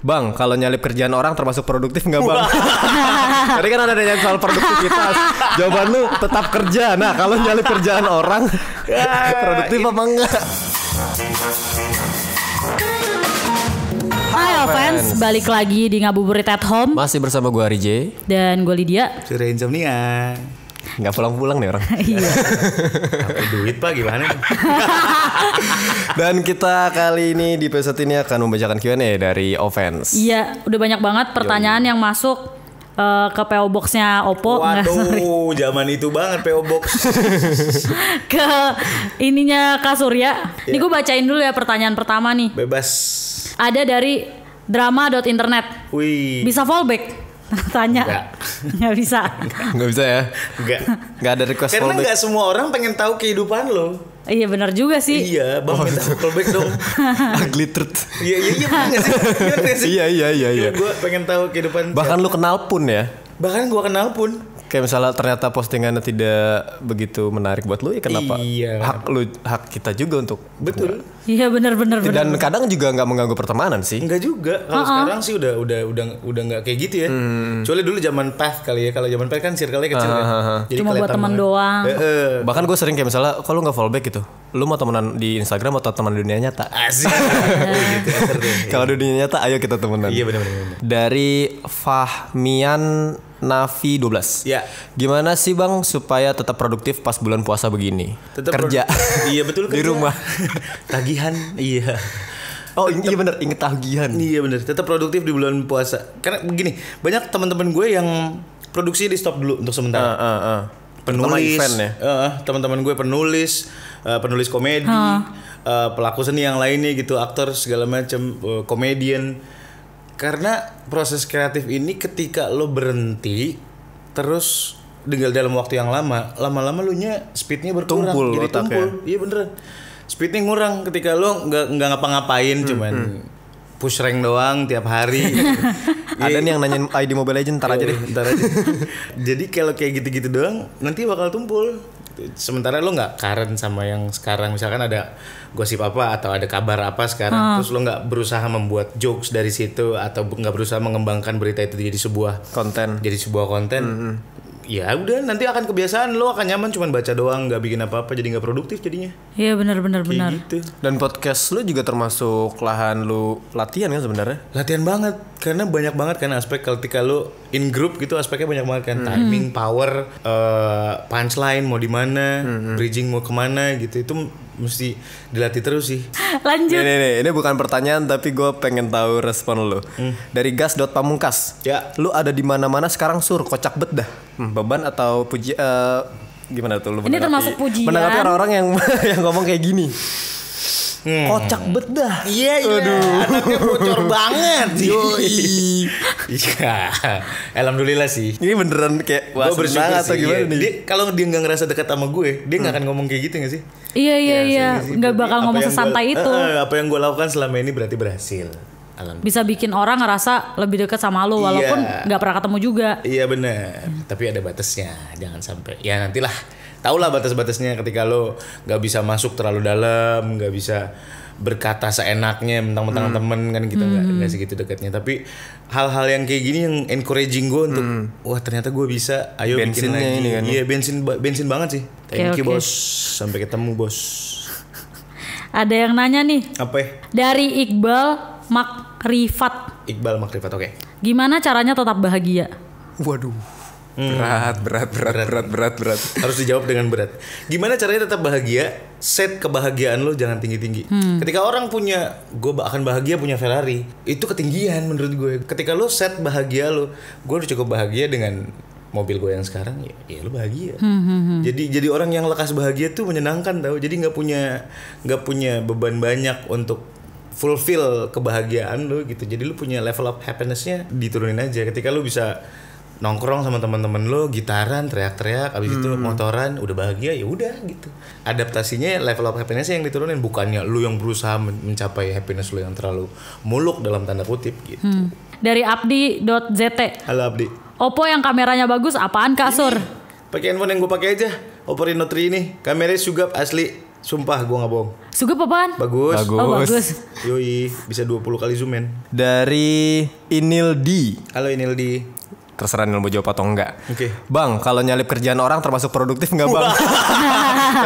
Bang, kalau nyalip kerjaan orang termasuk produktif nggak bang? Tadi kan ada yang soal produktivitas. Jawaban lu tetap kerja. Nah, kalau nyalip kerjaan orang produktif apa enggak? Hai fans, balik lagi di Ngabuburit at Home. Masih bersama gue Rije dan gue Lydia. Sudah insomnia nggak pulang-pulang nih orang. Iya. duit pak gimana? Dan kita kali ini di episode ini akan membacakan Q&A dari Offense. Iya, udah banyak banget pertanyaan Yo. yang masuk eh, ke PO Boxnya Oppo. Nah, Waduh, zaman itu banget PO Box. ke ininya Kak Surya. Ini iya. gue bacain dulu ya pertanyaan pertama nih. Bebas. Ada dari drama.internet. Wih. Bisa fallback. tanya nggak, bisa nggak bisa ya nggak nggak ada request karena nggak semua orang pengen tahu kehidupan lo Iya benar juga sih. Iya, bang oh, minta callback dong. Ugly truth. Ah, iya, iya, iya, iya iya iya Iya iya iya Gue pengen tahu kehidupan. Bahkan lo kenal pun ya. Bahkan gue kenal pun kayak misalnya ternyata postingannya tidak begitu menarik buat lu ya kenapa iya. hak lu hak kita juga untuk betul iya benar benar dan bener. kadang juga nggak mengganggu pertemanan sih nggak juga kalau uh -uh. sekarang sih udah udah udah udah nggak kayak gitu ya hmm. kecuali dulu zaman path kali ya kalau zaman path kan circle-nya kecil uh -huh. ya. jadi cuma buat teman doang e -e. bahkan gue sering kayak misalnya kalau nggak follow back gitu lu mau temenan di Instagram atau teman dunia nyata asik iya. gitu, kalau dunia nyata ayo kita temenan iya benar benar dari Fahmian Navi 12. Ya. Gimana sih Bang supaya tetap produktif pas bulan puasa begini? Tetap kerja. iya betul kerja. Di rumah. tagihan. Iya. Oh tetap, iya bener inget tagihan. Iya bener tetap produktif di bulan puasa. Karena begini banyak teman-teman gue yang produksi di stop dulu untuk sementara. Uh, uh, uh. Penulis, event, ya? uh, teman-teman gue penulis, uh, penulis komedi, huh. Eh, uh, pelaku seni yang lainnya gitu, aktor segala macam, uh, eh, komedian karena proses kreatif ini ketika lo berhenti terus tinggal dalam waktu yang lama lama-lama lu nya speednya berkurang tumpul jadi otaknya. tumpul iya bener speednya ngurang ketika lo nggak nggak ngapa-ngapain hmm, cuman hmm. push rank doang tiap hari ada nih yang nanyain ID Mobile Legends ntar aja iya, deh ntar aja jadi kalau kayak gitu-gitu doang nanti bakal tumpul Gitu. sementara lo nggak karen sama yang sekarang misalkan ada gosip apa atau ada kabar apa sekarang hmm. terus lo nggak berusaha membuat jokes dari situ atau nggak berusaha mengembangkan berita itu jadi sebuah konten jadi sebuah konten ya udah nanti akan kebiasaan lo akan nyaman cuman baca doang nggak bikin apa-apa jadi nggak produktif jadinya iya benar benar benar gitu dan podcast lo juga termasuk lahan lo latihan kan sebenarnya latihan banget karena banyak banget kan aspek ketika lo in group gitu aspeknya banyak banget kan hmm. timing power uh, punchline mau di mana hmm, hmm. bridging mau kemana gitu itu mesti dilatih terus sih. Lanjut. Nih, nih, nih. ini bukan pertanyaan tapi gue pengen tahu respon lo. Hmm. Dari gas dot pamungkas. Ya. Lu ada di mana-mana sekarang sur kocak bet dah. Hmm, beban atau puji uh, gimana tuh lu? Ini termasuk pujian. Menanggapi orang-orang yang yang ngomong kayak gini hmm. kocak bedah, Iya iya. Aduh. Anaknya bocor banget. Yoi. Iya. Alhamdulillah sih. Ini beneran kayak gue bersyukur atau sih, gimana nih? kalau dia nggak ngerasa dekat sama gue, dia nggak hmm. akan ngomong kayak gitu gak sih? Iya iya ya, iya. iya. Nggak bakal ngomong sesantai gua, eh, itu. Uh, apa yang gue lakukan selama ini berarti berhasil. Bisa bikin orang ngerasa lebih dekat sama lo iya. walaupun nggak yeah. pernah ketemu juga. Iya benar. Hmm. Tapi ada batasnya, jangan sampai. Ya nantilah tau lah batas-batasnya ketika lo nggak bisa masuk terlalu dalam nggak bisa berkata seenaknya mentang-mentang hmm. temen kan gitu nggak hmm. segitu dekatnya tapi hal-hal yang kayak gini yang encouraging gue untuk hmm. wah ternyata gue bisa ayo bensin bikin lagi kan iya bensin bensin banget sih thank okay, you okay. bos sampai ketemu bos ada yang nanya nih apa ya? dari Iqbal Makrifat Iqbal Makrifat oke okay. gimana caranya tetap bahagia waduh Hmm. Berat, berat, berat, berat, berat, berat, berat. Harus dijawab dengan berat. Gimana caranya tetap bahagia? Set kebahagiaan lo jangan tinggi-tinggi. Hmm. Ketika orang punya gue akan bahagia punya Ferrari, itu ketinggian menurut gue. Ketika lo set bahagia lo, gue udah cukup bahagia dengan mobil gue yang sekarang ya, ya lo bahagia. Hmm, hmm, hmm. Jadi jadi orang yang lekas bahagia tuh menyenangkan tau. Jadi nggak punya nggak punya beban banyak untuk fulfill kebahagiaan lo gitu. Jadi lo punya level of happinessnya diturunin aja. Ketika lo bisa nongkrong sama teman-teman lo gitaran teriak-teriak abis hmm. itu motoran udah bahagia ya udah gitu adaptasinya level of happiness yang diturunin bukannya lo yang berusaha mencapai happiness lo yang terlalu muluk dalam tanda kutip gitu hmm. dari abdi.zt halo abdi Oppo yang kameranya bagus apaan kak Sur? Iya. Pakai handphone yang gue pakai aja Oppo Reno 3 ini kameranya sugap asli Sumpah gue gak bohong Suka apaan? Bagus Bagus, oh, bagus. Yoi Bisa 20 kali zoom in Dari Inil D Halo Inil D terserah nih lo mau jawab atau enggak. Oke. Okay. Bang, kalau nyalip kerjaan orang termasuk produktif enggak, Bang?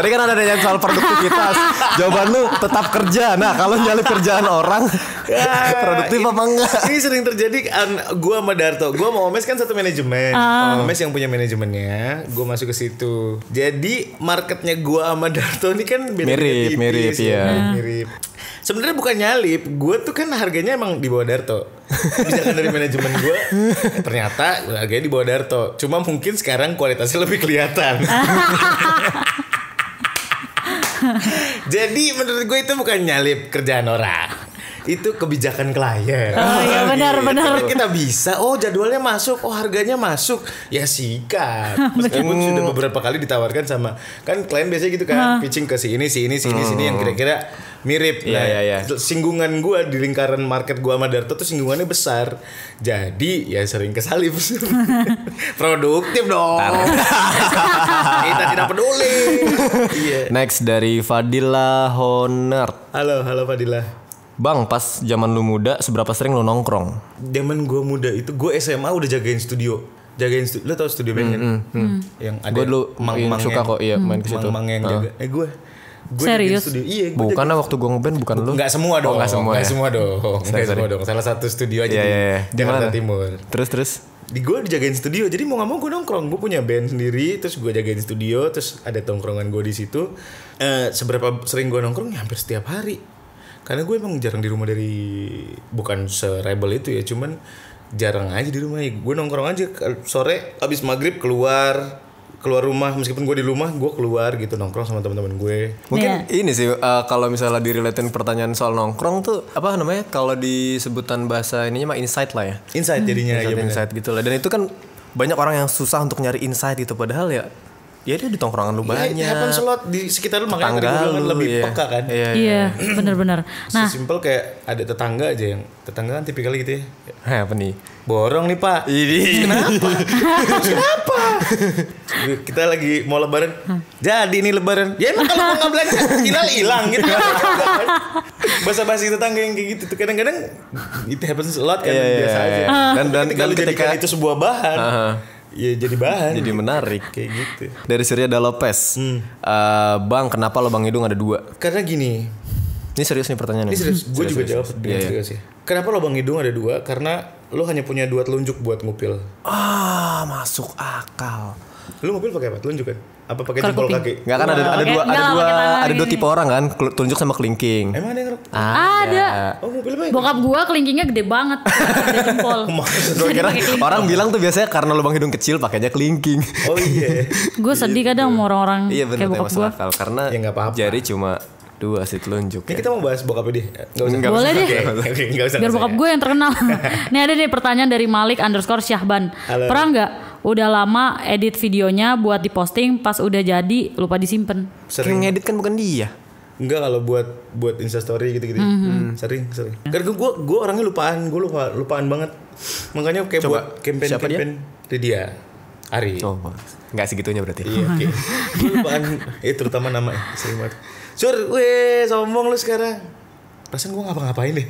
Tadi kan ada yang soal produktivitas. Jawaban lu tetap kerja. Nah, kalau nyalip kerjaan orang produktif apa enggak? Ini sering terjadi um, gua sama Darto. Gua mau Omes kan satu manajemen. Uh. Omes yang punya manajemennya, gua masuk ke situ. Jadi marketnya gua sama Darto ini kan beda mirip, mirip ya. Iya. Mirip sebenarnya bukan nyalip gue tuh kan harganya emang di bawah Darto misalkan dari manajemen gue ternyata harganya di bawah Darto. Cuma mungkin sekarang kualitasnya lebih kelihatan. Jadi menurut gue itu bukan nyalip kerjaan orang itu kebijakan klien. Oh ya benar gitu. benar. kita bisa. Oh jadwalnya masuk. Oh harganya masuk. Ya sikat. Meskipun sudah beberapa kali ditawarkan sama kan klien biasanya gitu kan pitching ke si ini si ini si ini hmm. sini yang hmm. kira-kira mirip. Iya nah, ya. Singgungan gua di lingkaran market gua sama Darto tuh singgungannya besar. Jadi ya sering kesalip. Produktif dong. kita tidak peduli. Next dari Fadila Honor. Halo halo Fadila. Bang, pas zaman lu muda seberapa sering lu nongkrong? Zaman gue muda itu gua SMA udah jagain studio. Jagain studio. Lu tau studio band mm, Mm, mm. Yang ada lu dulu mang -mang suka kok iya main ke situ. Mang, -mang yang ah. Eh gue Gue Serius? Studio. Iya, gua bukan lah waktu gue ngeband bukan lu. Gak semua dong. Oh, gak semua. ya? semua dong. Enggak semua dong. Salah satu studio aja yeah, di yeah, iya. Jakarta Timur. Terus terus di gue dijagain studio jadi mau gak mau gue nongkrong gue punya band sendiri terus gue jagain studio terus ada tongkrongan gue di situ uh, seberapa sering gue nongkrong ya hampir setiap hari karena gue emang jarang di rumah dari bukan serebel itu ya cuman jarang aja di rumah ya gue nongkrong aja sore abis maghrib keluar keluar rumah meskipun gue di rumah gue keluar gitu nongkrong sama teman-teman gue mungkin yeah. ini sih uh, kalau misalnya diriletin pertanyaan soal nongkrong tuh apa namanya kalau di sebutan bahasa ininya mah insight lah ya insight jadinya hmm. insight, ya, insight gitu lah dan itu kan banyak orang yang susah untuk nyari insight gitu padahal ya ya dia di tongkrongan lu iya, banyak. Ya, happen slot di sekitar lu makanya tadi gue kan lebih iya. peka kan. Iya, iya, iya. iya. benar-benar. Nah, simpel kayak ada tetangga aja yang tetangga kan tipikal gitu ya. Hah, apa nih? Borong nih, Pak. Ini kenapa? kenapa? Kita lagi mau lebaran. Jadi ini lebaran. Ya emang kalau mau belanja hilal hilang gitu. Basa-basi tetangga yang kayak gitu tuh kadang-kadang itu happens a lot kan yeah, biasa yeah, aja. Dan dan, dan ketika, ketika itu sebuah bahan. Uh -huh ya jadi bahan jadi menarik kayak gitu dari Surya Lopez hmm. uh, bang kenapa lubang hidung ada dua karena gini ini serius nih pertanyaan ini serius gue juga serius. jawab dengan yeah, serius yeah. Ya. Iya. kenapa lubang hidung ada dua karena lo hanya punya dua telunjuk buat ngupil ah masuk akal lo ngupil pakai apa telunjuk kan apa pakai jempol kaki? Enggak kan ada ada dua ada dua ada dua tipe orang kan, tunjuk sama kelingking. Emang ada yang ada. Oh, Bokap gua kelingkingnya gede banget. Ada jempol. kira orang bilang tuh biasanya karena lubang hidung kecil pakainya kelingking. Oh iya. gua sedih iya, kadang iya. sama orang-orang iya, kayak bokap gua. karena ya, apa -apa. jari cuma dua sih telunjuk. Ya. kita mau bahas bokap deh Gak usah. Gak Boleh deh. Gak usah. Biar bokap gua yang terkenal. Nih ada nih pertanyaan dari Malik underscore Syahban. Pernah nggak udah lama edit videonya buat diposting pas udah jadi lupa disimpan. Sering ngedit kan bukan dia. Enggak kalau buat buat instastory gitu-gitu. Mm -hmm. sering sering. Karena gue gue orangnya lupaan, gue lupa lupaan banget. Makanya kayak Coba, buat campaign siapa campaign dia? dia. Ari. Oh, nggak segitunya berarti. Iya, oke. Okay. lupaan eh terutama nama eh, sering banget. Sur, weh sombong lu sekarang. Perasaan gue ngapa-ngapain deh.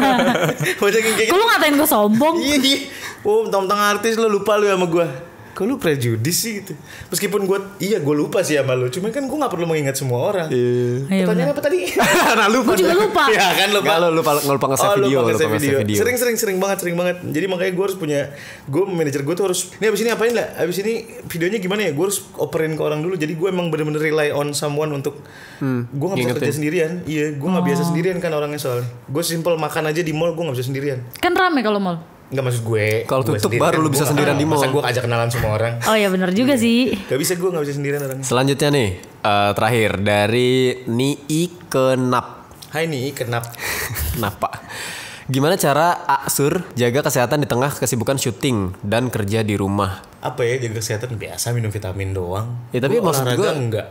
Kok gitu. lu ngatain gue sombong? Iya, iya. Oh, tentang artis lo lupa lu sama gue. Kok lu prejudis sih gitu. Meskipun gue iya gue lupa sih sama lu, cuman kan gue gak perlu mengingat semua orang. Iya. iya Pertanyaan apa tadi? nah, lupa. Gue juga lupa. Ya kan lupa. Gak, lu lupa lupa nge-save oh, video, lupa nge-save video. video. Sering sering sering banget, sering banget. Jadi makanya gue harus punya gue manajer gue tuh harus ini abis ini apain lah? Abis ini videonya gimana ya? Gue harus operin ke orang dulu. Jadi gue emang bener-bener rely on someone untuk hmm, gue gak bisa kerja sendirian. Iya, gue oh. gak biasa sendirian kan orangnya soalnya. Gue simple makan aja di mall gue gak bisa sendirian. Kan rame kalau mall. Enggak maksud gue. Kalau tutup sendiri, baru kan, lu bisa sendirian di mall. Masa gue ajak kenalan semua orang. Oh iya benar juga sih. Gak bisa gue gak bisa sendirian orang. Selanjutnya nih uh, terakhir dari Nii Kenap. Hai Nii Kenap. Kenapa? Gimana cara Aksur jaga kesehatan di tengah kesibukan syuting dan kerja di rumah? Apa ya jaga kesehatan biasa minum vitamin doang. Ya tapi gua maksud gue enggak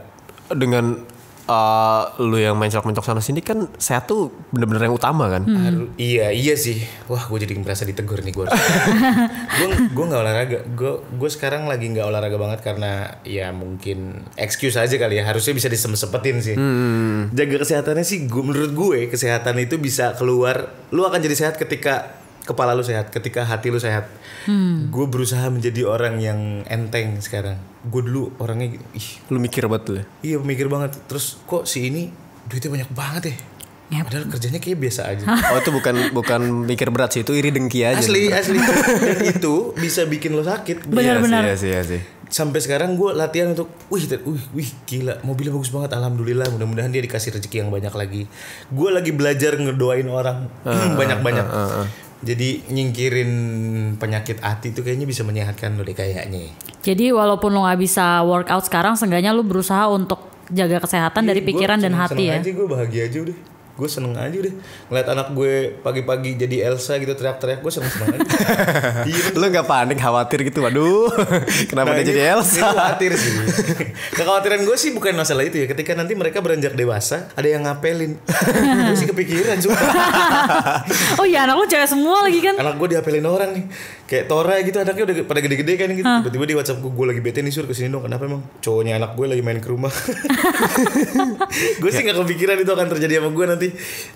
dengan uh, lu yang main mencok sana sini kan sehat tuh bener-bener yang utama kan. Hmm. Aduh, iya iya sih. Wah gue jadi merasa ditegur nih gue. gue gue nggak olahraga. Gue gue sekarang lagi nggak olahraga banget karena ya mungkin excuse aja kali ya. Harusnya bisa disempetin sih. Hmm, hmm, hmm. Jaga kesehatannya sih. Gua, menurut gue kesehatan itu bisa keluar. Lu akan jadi sehat ketika kepala lu sehat, ketika hati lu sehat. Hmm. Gue berusaha menjadi orang yang enteng sekarang. Gue dulu orangnya ih, lu mikir banget tuh. Ya? Iya, mikir banget. Terus kok si ini duitnya banyak banget ya? Yep. Padahal kerjanya kayak biasa aja. oh itu bukan bukan mikir berat sih, itu iri dengki aja. Asli, asli. itu bisa bikin lo sakit. Benar-benar. Iya, iya, sih, iya, sih. Sampai sekarang gue latihan untuk, wih, wih, wih, gila, mobilnya bagus banget, alhamdulillah. Mudah-mudahan dia dikasih rezeki yang banyak lagi. Gue lagi belajar ngedoain orang ah, hmm, banyak-banyak. Uh, uh, uh, jadi nyingkirin penyakit hati itu kayaknya bisa menyehatkan lo deh kayaknya. Jadi walaupun lo nggak bisa workout sekarang, seenggaknya lo berusaha untuk jaga kesehatan iya, dari pikiran dan hati ya. Aja gue bahagia aja udah gue seneng aja deh ngeliat anak gue pagi-pagi jadi Elsa gitu teriak-teriak gue seneng-seneng aja iya lu nggak panik khawatir gitu waduh kenapa nah, dia ini, jadi iya. Elsa ini khawatir sih kekhawatiran gue sih bukan masalah itu ya ketika nanti mereka beranjak dewasa ada yang ngapelin gue sih kepikiran juga oh iya anak lu cewek semua lagi kan anak gue diapelin orang nih kayak Tora gitu anaknya udah pada gede-gede kan gitu tiba tiba-tiba di WhatsApp gue gue lagi bete nih sur kesini dong kenapa emang cowoknya anak gue lagi main ke rumah gue sih nggak kepikiran itu akan terjadi sama gue nanti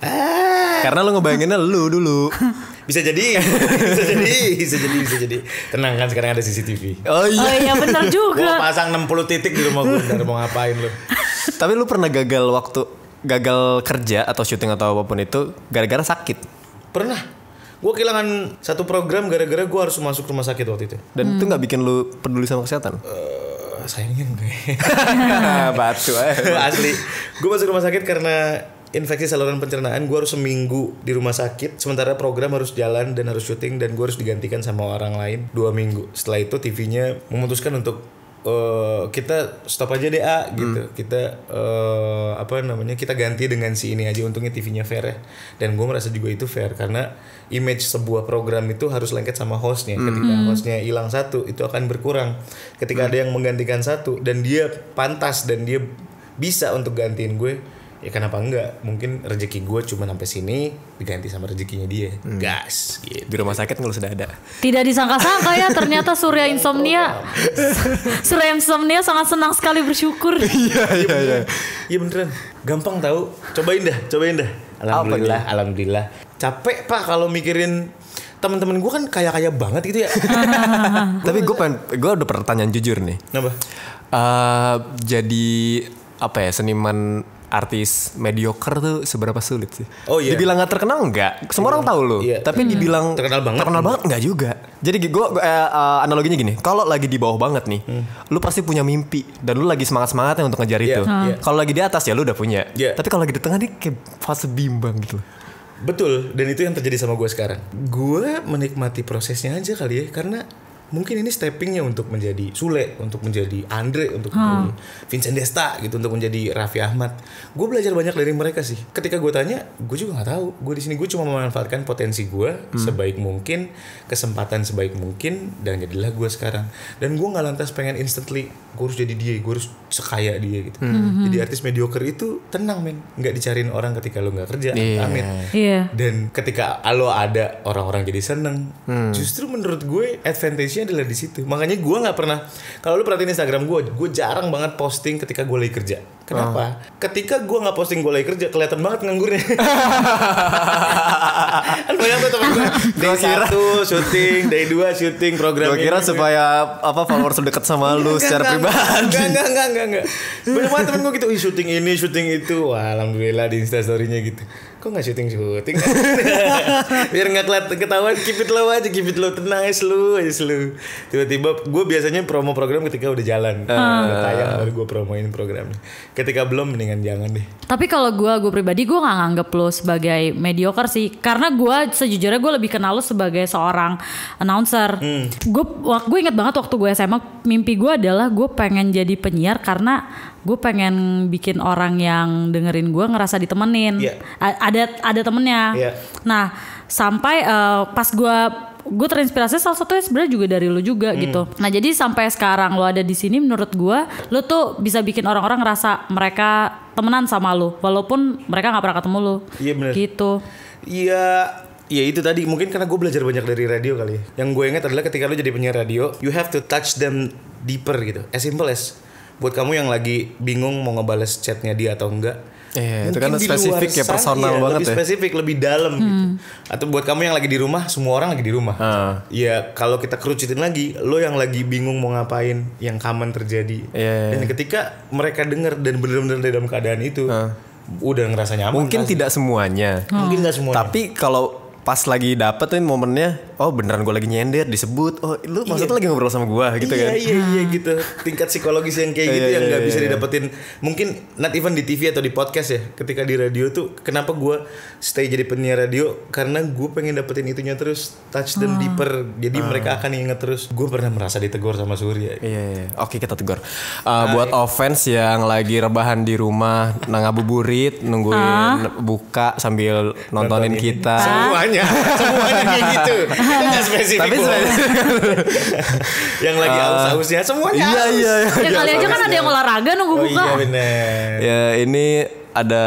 Ah. Karena lo ngebayanginnya lo dulu. bisa jadi, bisa jadi, bisa jadi, bisa jadi. Tenang kan sekarang ada CCTV. Oh iya, oh, iya benar juga. Gua pasang 60 titik di rumah gue ntar mau ngapain lo. Tapi lo pernah gagal waktu gagal kerja atau syuting atau apapun itu gara-gara sakit? Pernah. Gue kehilangan satu program gara-gara gue harus masuk rumah sakit waktu itu. Dan hmm. itu gak bikin lo peduli sama kesehatan? Uh, eh, sayangin gue. Batu aja. Asli. Gue masuk rumah sakit karena infeksi saluran pencernaan gue harus seminggu di rumah sakit sementara program harus jalan dan harus syuting dan gue harus digantikan sama orang lain dua minggu setelah itu TV-nya memutuskan untuk uh, kita stop aja deh A gitu. Hmm. Kita uh, apa namanya? Kita ganti dengan si ini aja untungnya TV-nya fair ya. Dan gue merasa juga itu fair karena image sebuah program itu harus lengket sama hostnya. Hmm. Ketika hmm. hostnya hilang satu itu akan berkurang. Ketika hmm. ada yang menggantikan satu dan dia pantas dan dia bisa untuk gantiin gue ya kenapa enggak mungkin rezeki gue cuma sampai sini diganti sama rezekinya dia hmm. gas gitu. di rumah sakit sudah ada tidak disangka-sangka ya ternyata surya insomnia oh, oh. surya insomnia sangat senang sekali bersyukur iya iya iya iya. iya beneran gampang tahu cobain dah cobain dah alhamdulillah alhamdulillah capek pak kalau mikirin teman-teman gue kan kaya kaya banget gitu ya tapi gue pengen gue udah pertanyaan jujur nih Kenapa? Uh, jadi apa ya seniman artis mediocre tuh seberapa sulit sih? Oh iya. Dibilang gak terkenal enggak? Semua orang iya. tahu lo. Iya. Tapi dibilang hmm. terkenal banget. Terkenal banget enggak juga. Jadi gue eh, eh, analoginya gini, kalau lagi di bawah banget nih, hmm. lu pasti punya mimpi dan lu lagi semangat-semangatnya untuk ngejar yeah. itu. Hmm. Iya, yeah. Kalau lagi di atas ya lu udah punya. Yeah. Tapi kalau lagi di tengah nih kayak fase bimbang gitu. Betul, dan itu yang terjadi sama gue sekarang. Gue menikmati prosesnya aja kali ya, karena mungkin ini steppingnya untuk menjadi Sule, untuk menjadi Andre, untuk hmm. menjadi Vincent Desta gitu, untuk menjadi Raffi Ahmad. Gue belajar banyak dari mereka sih. Ketika gue tanya, gue juga nggak tahu. Gue di sini gue cuma memanfaatkan potensi gue hmm. sebaik mungkin, kesempatan sebaik mungkin, dan jadilah gue sekarang. Dan gue nggak lantas pengen instantly gue harus jadi dia, gue harus sekaya dia gitu. Hmm. hmm. Jadi artis mediocre itu tenang men, nggak dicariin orang ketika lo nggak kerja, yeah. amin. Yeah. Dan ketika lo ada orang-orang jadi seneng, hmm. justru menurut gue advantage fokusnya adalah di situ makanya gue nggak pernah kalau lu perhatiin Instagram gue gue jarang banget posting ketika gue lagi kerja kenapa uh. ketika gue nggak posting gue lagi kerja kelihatan banget nganggurnya kan banyak tuh teman gue day kira. satu syuting day dua syuting program gue kira ini. supaya apa favor dekat sama lu gak, secara gak, pribadi Gak, gak, enggak enggak, gak. banyak banget temen gue gitu syuting ini syuting itu wah alhamdulillah di instastorynya gitu kok nggak syuting syuting biar nggak kelihatan ketahuan keep it low aja keep it low tenang aja, lu aja, lu tiba-tiba gue biasanya promo program ketika udah jalan uh. tayang baru gue promoin programnya ketika belum mendingan jangan deh tapi kalau gue gue pribadi gue nggak nganggep lo sebagai mediocre sih karena gue sejujurnya gue lebih kenal lo sebagai seorang announcer hmm. gue gue inget banget waktu gue SMA mimpi gue adalah gue pengen jadi penyiar karena gue pengen bikin orang yang dengerin gue ngerasa ditemenin yeah. ada ada temennya yeah. nah sampai uh, pas gue gue terinspirasi salah satunya sebenarnya juga dari lo juga hmm. gitu. Nah jadi sampai sekarang lo ada di sini menurut gue lo tuh bisa bikin orang-orang ngerasa mereka temenan sama lo walaupun mereka nggak pernah ketemu lo. Iya benar. Gitu. Iya Ya itu tadi mungkin karena gue belajar banyak dari radio kali ya. Yang gue ingat adalah ketika lo jadi penyiar radio, you have to touch them deeper gitu. As simple as buat kamu yang lagi bingung mau ngebales chatnya dia atau enggak Iya, itu kan spesifik ya personal ya, banget lebih ya. spesifik, lebih dalam hmm. gitu. Atau buat kamu yang lagi di rumah, semua orang lagi di rumah. Uh. Ya kalau kita kerucutin lagi, lo yang lagi bingung mau ngapain, yang common terjadi. Yeah. Iya, dan iya. ketika mereka dengar dan benar-benar dalam keadaan itu, uh. udah ngerasa nyaman. Mungkin kan? tidak semuanya. Hmm. Mungkin nggak semuanya. Tapi kalau pas lagi dapet tuh momennya oh beneran gue lagi nyender disebut oh lu maksudnya lagi ngobrol sama gue gitu iya, kan iya iya gitu tingkat psikologis yang kayak iya, gitu iya, yang nggak iya, bisa iya. didapetin mungkin not even di TV atau di podcast ya ketika di radio tuh kenapa gue stay jadi penyiar radio karena gue pengen dapetin itunya terus touch them hmm. deeper jadi hmm. mereka akan inget terus gue pernah merasa ditegur sama Surya iya, iya. iya. oke kita tegur uh, buat offense yang lagi rebahan di rumah nangabuburit nungguin ah. buka sambil nontonin, nontonin kita semuanya semuanya kayak gitu itu spesifik tapi yang lagi ah. haus aus-ausnya semuanya iya, haus. iya, iya, ya kali aja kan ada yang olahraga nunggu oh, buka iya ya ini ada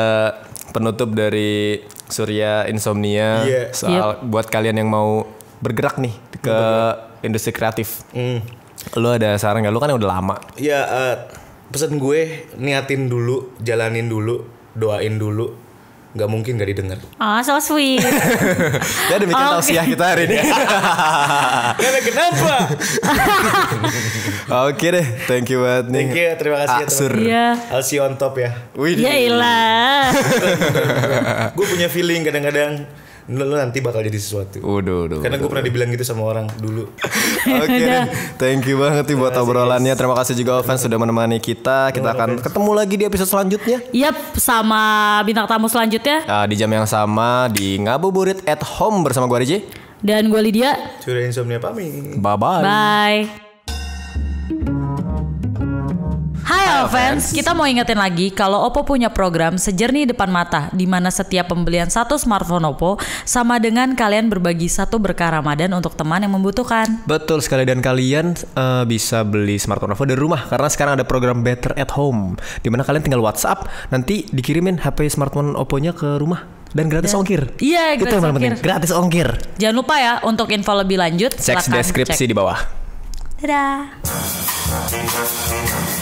penutup dari Surya Insomnia yeah. soal yep. buat kalian yang mau bergerak nih ke bergerak. industri kreatif. Mm. Lu ada saran gak? Lu kan udah lama. Ya uh, eh, pesan gue niatin dulu, jalanin dulu, doain dulu nggak mungkin gak didengar. Ah, oh, so sweet. ya demikian okay. Oh, tausiah kita hari ini. Karena kenapa? Oke okay deh, thank you banget nih. Thank you, terima kasih atas ya teman. Yeah. I'll see you on top ya. Wih. Ya ilah. Gue punya feeling kadang-kadang lu, lu nanti bakal jadi sesuatu. Udah, udah. Karena gue pernah dibilang gitu sama orang dulu. Oke, okay, thank you banget nih buat obrolannya. Terima kasih juga fans sudah menemani kita. Kita akan ketemu lagi di episode selanjutnya. Yap, sama bintang tamu selanjutnya. Nah, di jam yang sama di Ngabuburit at Home bersama gue Riji. Dan gue Lydia. Curi insomnia pamit. Bye-bye. Bye. Hai fans, kita mau ingetin lagi kalau Oppo punya program sejernih depan mata di mana setiap pembelian satu smartphone Oppo sama dengan kalian berbagi satu berkah Ramadan untuk teman yang membutuhkan. Betul sekali dan kalian uh, bisa beli smartphone Oppo dari rumah karena sekarang ada program Better at Home di mana kalian tinggal WhatsApp nanti dikirimin HP smartphone Oppo-nya ke rumah dan gratis dan, ongkir. Iya, gratis itu yang ongkir. penting. Gratis ongkir. Jangan lupa ya untuk info lebih lanjut. Cek deskripsi cek. di bawah. Dadah.